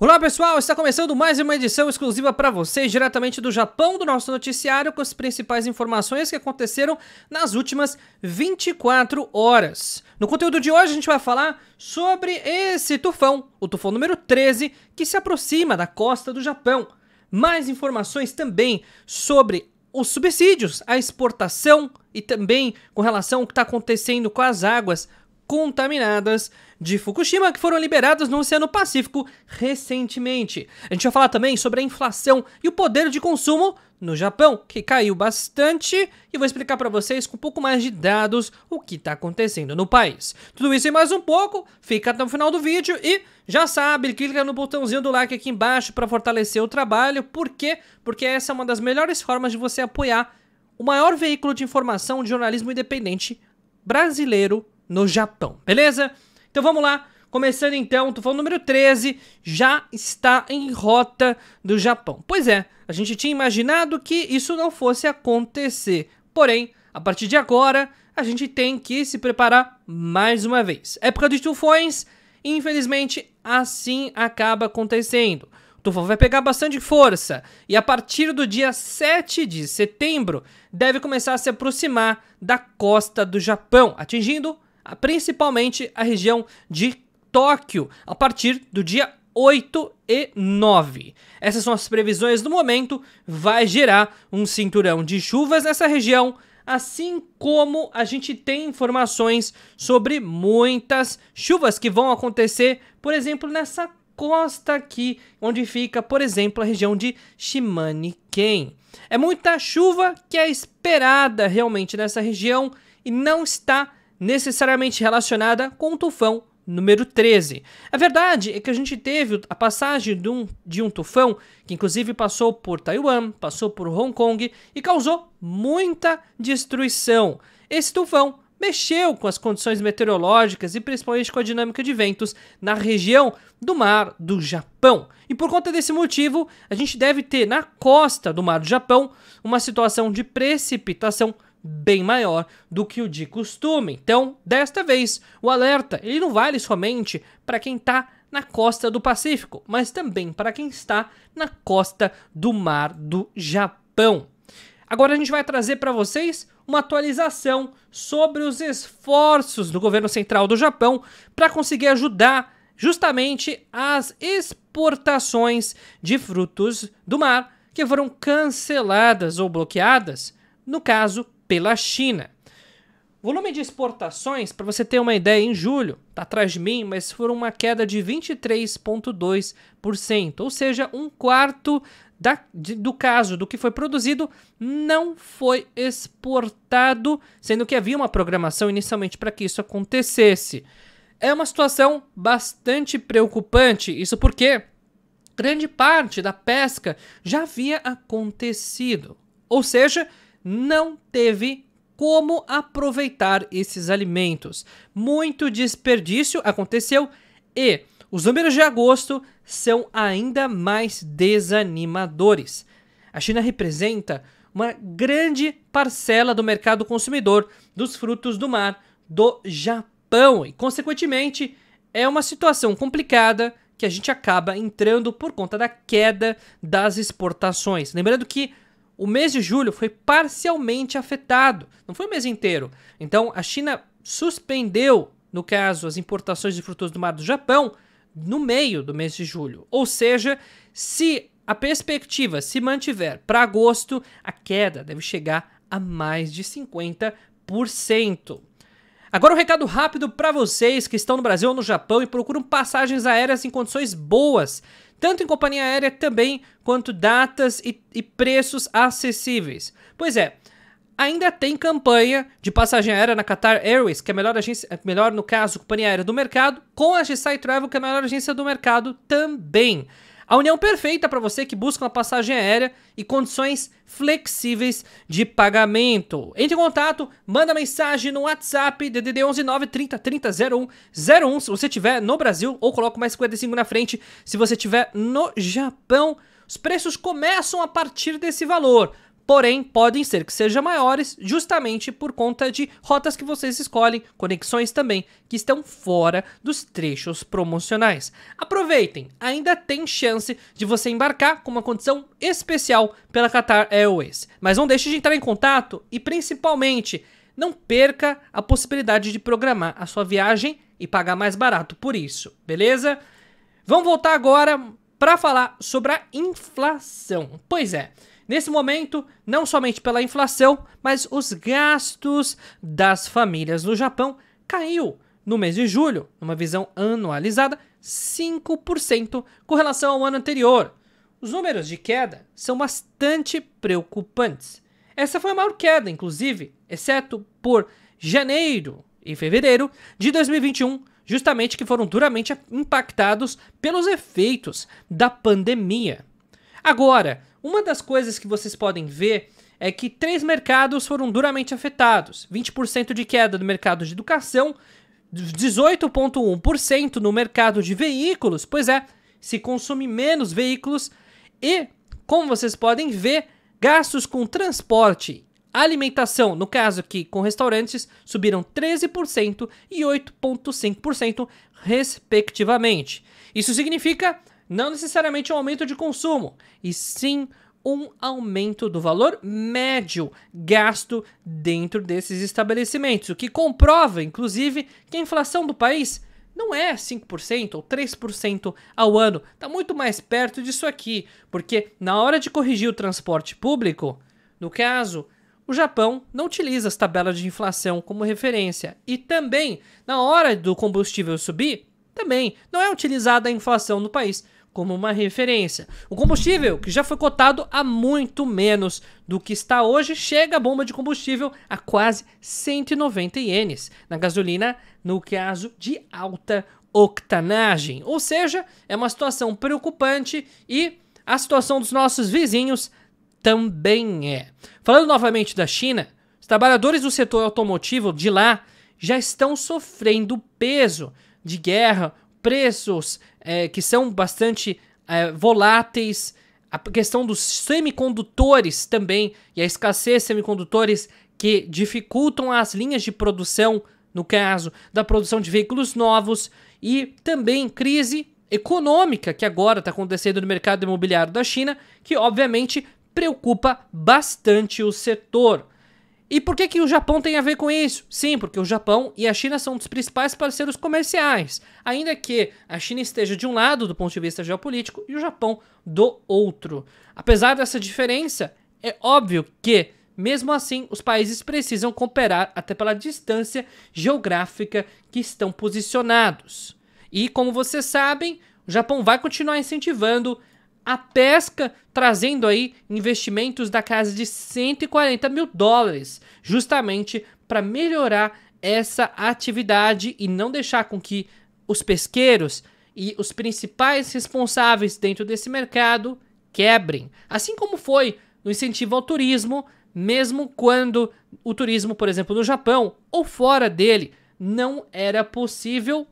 Olá pessoal, está começando mais uma edição exclusiva para vocês diretamente do Japão do nosso noticiário com as principais informações que aconteceram nas últimas 24 horas. No conteúdo de hoje a gente vai falar sobre esse tufão, o tufão número 13, que se aproxima da costa do Japão. Mais informações também sobre os subsídios, a exportação e também com relação ao que está acontecendo com as águas contaminadas de Fukushima que foram liberadas no Oceano Pacífico recentemente. A gente vai falar também sobre a inflação e o poder de consumo no Japão, que caiu bastante, e vou explicar para vocês com um pouco mais de dados o que está acontecendo no país. Tudo isso e mais um pouco, fica até o final do vídeo e já sabe, clica no botãozinho do like aqui embaixo para fortalecer o trabalho. Por quê? Porque essa é uma das melhores formas de você apoiar o maior veículo de informação de jornalismo independente brasileiro no Japão, beleza? Então vamos lá, começando então, tufão número 13 já está em rota do Japão. Pois é, a gente tinha imaginado que isso não fosse acontecer, porém, a partir de agora, a gente tem que se preparar mais uma vez. Época dos tufões, infelizmente, assim acaba acontecendo. O tufão vai pegar bastante força e a partir do dia 7 de setembro deve começar a se aproximar da costa do Japão, atingindo principalmente a região de Tóquio, a partir do dia 8 e 9. Essas são as previsões do momento. Vai gerar um cinturão de chuvas nessa região, assim como a gente tem informações sobre muitas chuvas que vão acontecer, por exemplo, nessa costa aqui, onde fica, por exemplo, a região de Ken. É muita chuva que é esperada realmente nessa região e não está necessariamente relacionada com o tufão número 13. A verdade é que a gente teve a passagem de um, de um tufão que, inclusive, passou por Taiwan, passou por Hong Kong e causou muita destruição. Esse tufão mexeu com as condições meteorológicas e principalmente com a dinâmica de ventos na região do Mar do Japão. E por conta desse motivo, a gente deve ter na costa do Mar do Japão uma situação de precipitação bem maior do que o de costume. Então, desta vez, o alerta ele não vale somente para quem está na costa do Pacífico, mas também para quem está na costa do Mar do Japão. Agora a gente vai trazer para vocês uma atualização sobre os esforços do governo central do Japão para conseguir ajudar justamente as exportações de frutos do mar que foram canceladas ou bloqueadas, no caso pela China. Volume de exportações, para você ter uma ideia, em julho, está atrás de mim, mas foram uma queda de 23,2%, ou seja, um quarto da, de, do caso do que foi produzido não foi exportado, sendo que havia uma programação inicialmente para que isso acontecesse. É uma situação bastante preocupante, isso porque grande parte da pesca já havia acontecido, ou seja, não teve como aproveitar esses alimentos. Muito desperdício aconteceu e os números de agosto são ainda mais desanimadores. A China representa uma grande parcela do mercado consumidor dos frutos do mar do Japão e, consequentemente, é uma situação complicada que a gente acaba entrando por conta da queda das exportações. Lembrando que o mês de julho foi parcialmente afetado, não foi o mês inteiro. Então, a China suspendeu, no caso, as importações de frutos do mar do Japão no meio do mês de julho. Ou seja, se a perspectiva se mantiver para agosto, a queda deve chegar a mais de 50%. Agora um recado rápido para vocês que estão no Brasil ou no Japão e procuram passagens aéreas em condições boas tanto em companhia aérea também quanto datas e, e preços acessíveis. Pois é, ainda tem campanha de passagem aérea na Qatar Airways, que é a melhor agência, é melhor no caso, companhia aérea do mercado, com a GSI Travel, que é a melhor agência do mercado também. A união perfeita para você que busca uma passagem aérea e condições flexíveis de pagamento. Entre em contato, manda mensagem no WhatsApp DDD 11 9 30 30 01 01 se você estiver no Brasil ou coloque mais 55 na frente se você estiver no Japão. Os preços começam a partir desse valor porém podem ser que sejam maiores justamente por conta de rotas que vocês escolhem, conexões também que estão fora dos trechos promocionais. Aproveitem, ainda tem chance de você embarcar com uma condição especial pela Qatar Airways. Mas não deixe de entrar em contato e principalmente não perca a possibilidade de programar a sua viagem e pagar mais barato por isso, beleza? Vamos voltar agora para falar sobre a inflação. Pois é, nesse momento, não somente pela inflação, mas os gastos das famílias no Japão caiu no mês de julho, numa visão anualizada, 5% com relação ao ano anterior. Os números de queda são bastante preocupantes. Essa foi a maior queda, inclusive, exceto por janeiro e fevereiro de 2021, justamente que foram duramente impactados pelos efeitos da pandemia. Agora, uma das coisas que vocês podem ver é que três mercados foram duramente afetados: 20% de queda no mercado de educação, 18,1% no mercado de veículos, pois é, se consome menos veículos, e, como vocês podem ver, gastos com transporte Alimentação, no caso aqui com restaurantes, subiram 13% e 8,5%, respectivamente. Isso significa não necessariamente um aumento de consumo, e sim um aumento do valor médio gasto dentro desses estabelecimentos, o que comprova, inclusive, que a inflação do país não é 5% ou 3% ao ano, está muito mais perto disso aqui, porque na hora de corrigir o transporte público, no caso, o Japão não utiliza as tabelas de inflação como referência e também, na hora do combustível subir, também não é utilizada a inflação no país como uma referência. O combustível, que já foi cotado a muito menos do que está hoje, chega a bomba de combustível a quase 190 ienes. Na gasolina, no caso de alta octanagem. Ou seja, é uma situação preocupante e a situação dos nossos vizinhos também é. Falando novamente da China, os trabalhadores do setor automotivo de lá já estão sofrendo peso de guerra, preços é, que são bastante é, voláteis, a questão dos semicondutores também e a escassez de semicondutores que dificultam as linhas de produção, no caso da produção de veículos novos, e também crise econômica que agora está acontecendo no mercado imobiliário da China, que obviamente preocupa bastante o setor. E por que, que o Japão tem a ver com isso? Sim, porque o Japão e a China são um dos principais parceiros comerciais, ainda que a China esteja de um lado do ponto de vista geopolítico e o Japão do outro. Apesar dessa diferença, é óbvio que, mesmo assim, os países precisam cooperar até pela distância geográfica que estão posicionados. E, como vocês sabem, o Japão vai continuar incentivando a pesca, trazendo aí investimentos da casa de 140 mil dólares, justamente para melhorar essa atividade e não deixar com que os pesqueiros e os principais responsáveis dentro desse mercado quebrem. Assim como foi no incentivo ao turismo, mesmo quando o turismo, por exemplo, no Japão ou fora dele, não era possível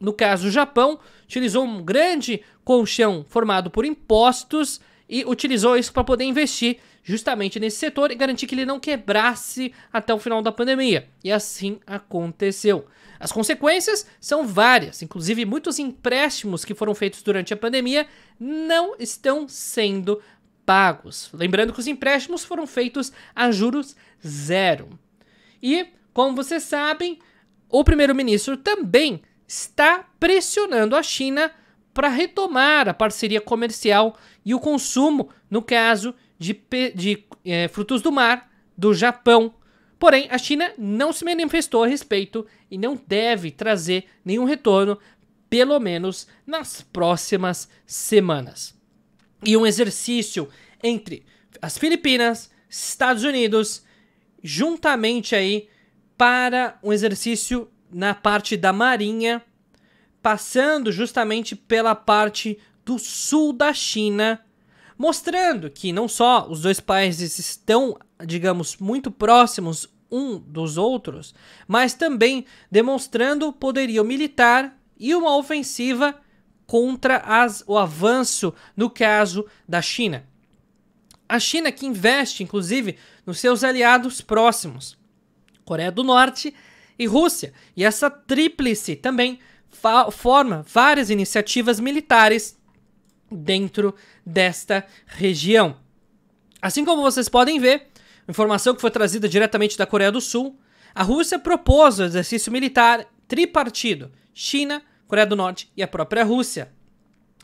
no caso o Japão, utilizou um grande colchão formado por impostos e utilizou isso para poder investir justamente nesse setor e garantir que ele não quebrasse até o final da pandemia. E assim aconteceu. As consequências são várias, inclusive muitos empréstimos que foram feitos durante a pandemia não estão sendo pagos. Lembrando que os empréstimos foram feitos a juros zero. E, como vocês sabem, o primeiro-ministro também está pressionando a China para retomar a parceria comercial e o consumo, no caso de, de é, frutos do mar do Japão. Porém, a China não se manifestou a respeito e não deve trazer nenhum retorno, pelo menos nas próximas semanas. E um exercício entre as Filipinas, Estados Unidos, juntamente aí para um exercício na parte da Marinha, passando justamente pela parte do sul da China, mostrando que não só os dois países estão, digamos, muito próximos um dos outros, mas também demonstrando poderio militar e uma ofensiva contra as, o avanço, no caso da China. A China que investe, inclusive, nos seus aliados próximos. Coreia do Norte e Rússia, e essa tríplice também forma várias iniciativas militares dentro desta região. Assim como vocês podem ver, informação que foi trazida diretamente da Coreia do Sul, a Rússia propôs o exercício militar tripartido: China, Coreia do Norte e a própria Rússia.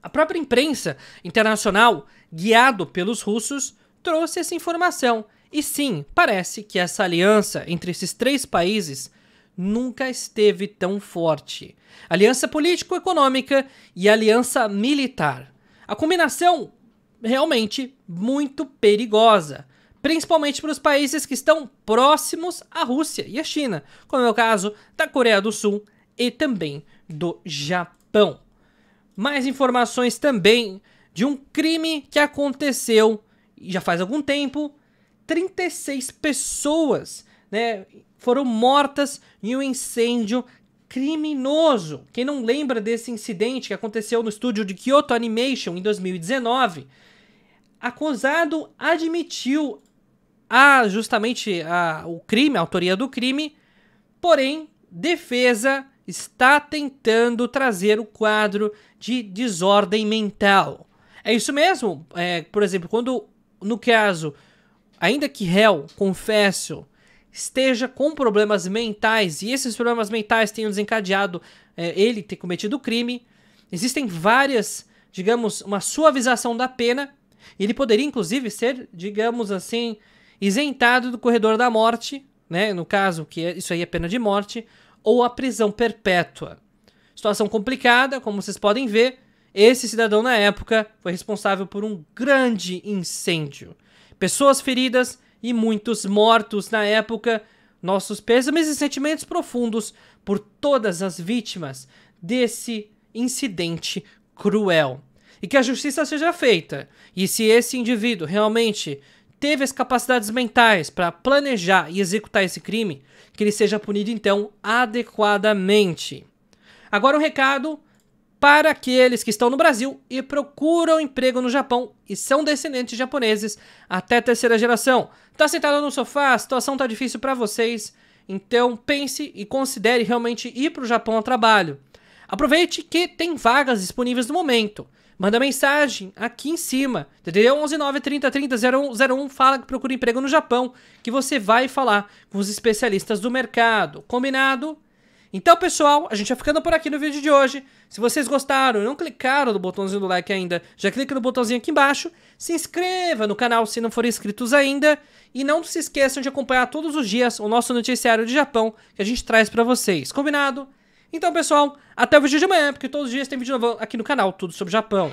A própria imprensa internacional, guiado pelos russos, trouxe essa informação. E sim, parece que essa aliança entre esses três países nunca esteve tão forte. Aliança político-econômica e aliança militar. A combinação realmente muito perigosa, principalmente para os países que estão próximos à Rússia e à China, como é o caso da Coreia do Sul e também do Japão. Mais informações também de um crime que aconteceu já faz algum tempo. 36 pessoas né, foram mortas em um incêndio criminoso. Quem não lembra desse incidente que aconteceu no estúdio de Kyoto Animation em 2019, acusado admitiu a justamente a, o crime, a autoria do crime, porém defesa está tentando trazer o quadro de desordem mental. É isso mesmo. É, por exemplo, quando no caso, ainda que réu, confesso, esteja com problemas mentais e esses problemas mentais tenham desencadeado é, ele ter cometido o crime. Existem várias, digamos, uma suavização da pena. Ele poderia, inclusive, ser, digamos assim, isentado do corredor da morte, né? No caso, que é, isso aí é pena de morte, ou a prisão perpétua. Situação complicada, como vocês podem ver. Esse cidadão, na época, foi responsável por um grande incêndio. Pessoas feridas, e muitos mortos na época. Nossos pêsames e sentimentos profundos por todas as vítimas desse incidente cruel. E que a justiça seja feita. E se esse indivíduo realmente teve as capacidades mentais para planejar e executar esse crime, que ele seja punido então adequadamente. Agora um recado para aqueles que estão no Brasil e procuram emprego no Japão e são descendentes japoneses até terceira geração. Tá sentado no sofá, a situação tá difícil para vocês, então pense e considere realmente ir para o Japão a trabalho. Aproveite que tem vagas disponíveis no momento. Manda mensagem aqui em cima, entendeu? 11 9 30 30 0101, fala que procura emprego no Japão, que você vai falar com os especialistas do mercado. Combinado? Então, pessoal, a gente vai ficando por aqui no vídeo de hoje. Se vocês gostaram e não clicaram no botãozinho do like ainda, já clica no botãozinho aqui embaixo. Se inscreva no canal se não forem inscritos ainda. E não se esqueçam de acompanhar todos os dias o nosso noticiário de Japão que a gente traz para vocês. Combinado? Então, pessoal, até o vídeo de amanhã, porque todos os dias tem vídeo novo aqui no canal, tudo sobre Japão.